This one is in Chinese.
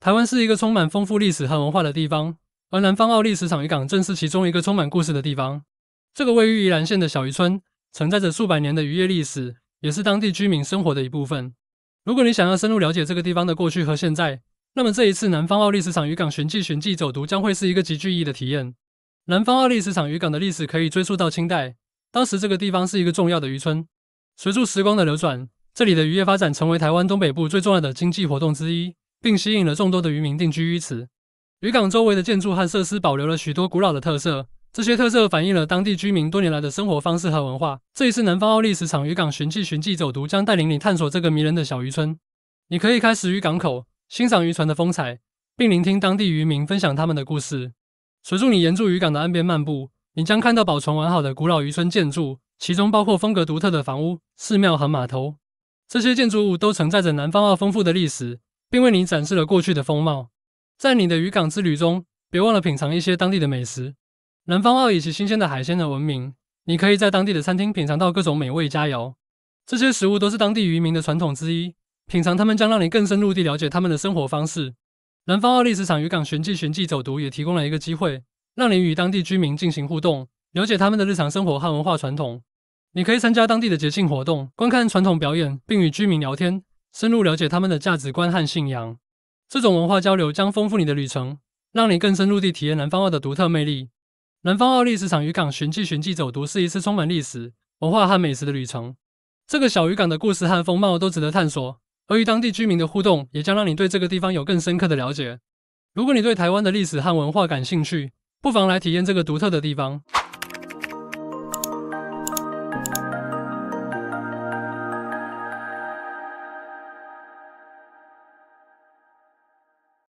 台湾是一个充满丰富历史和文化的地方，而南方澳历史场渔港正是其中一个充满故事的地方。这个位于宜兰县的小渔村，存在着数百年的渔业历史，也是当地居民生活的一部分。如果你想要深入了解这个地方的过去和现在，那么这一次南方澳历史场渔港寻迹寻迹走读将会是一个极具意义的体验。南方澳历史场渔港的历史可以追溯到清代，当时这个地方是一个重要的渔村。随着时光的流转，这里的渔业发展成为台湾东北部最重要的经济活动之一。并吸引了众多的渔民定居于此。渔港周围的建筑和设施保留了许多古老的特色，这些特色反映了当地居民多年来的生活方式和文化。这一次，南方澳历史场渔港寻迹寻迹走读将带领你探索这个迷人的小渔村。你可以开始于港口，欣赏渔船的风采，并聆听当地渔民分享他们的故事。随着你沿着渔港的岸边漫步，你将看到保存完好的古老渔村建筑，其中包括风格独特的房屋、寺庙和码头。这些建筑物都承载着南方澳丰富的历史。并为你展示了过去的风貌。在你的渔港之旅中，别忘了品尝一些当地的美食。南方澳以其新鲜的海鲜而闻名，你可以在当地的餐厅品尝到各种美味佳肴。这些食物都是当地渔民的传统之一，品尝它们将让你更深入地了解他们的生活方式。南方澳历史场渔港寻迹、寻迹走读也提供了一个机会，让你与当地居民进行互动，了解他们的日常生活和文化传统。你可以参加当地的节庆活动，观看传统表演，并与居民聊天。深入了解他们的价值观和信仰，这种文化交流将丰富你的旅程，让你更深入地体验南方澳的独特魅力。南方澳历史场渔港寻迹寻迹走读是一次充满历史文化和美食的旅程。这个小渔港的故事和风貌都值得探索，而与当地居民的互动也将让你对这个地方有更深刻的了解。如果你对台湾的历史和文化感兴趣，不妨来体验这个独特的地方。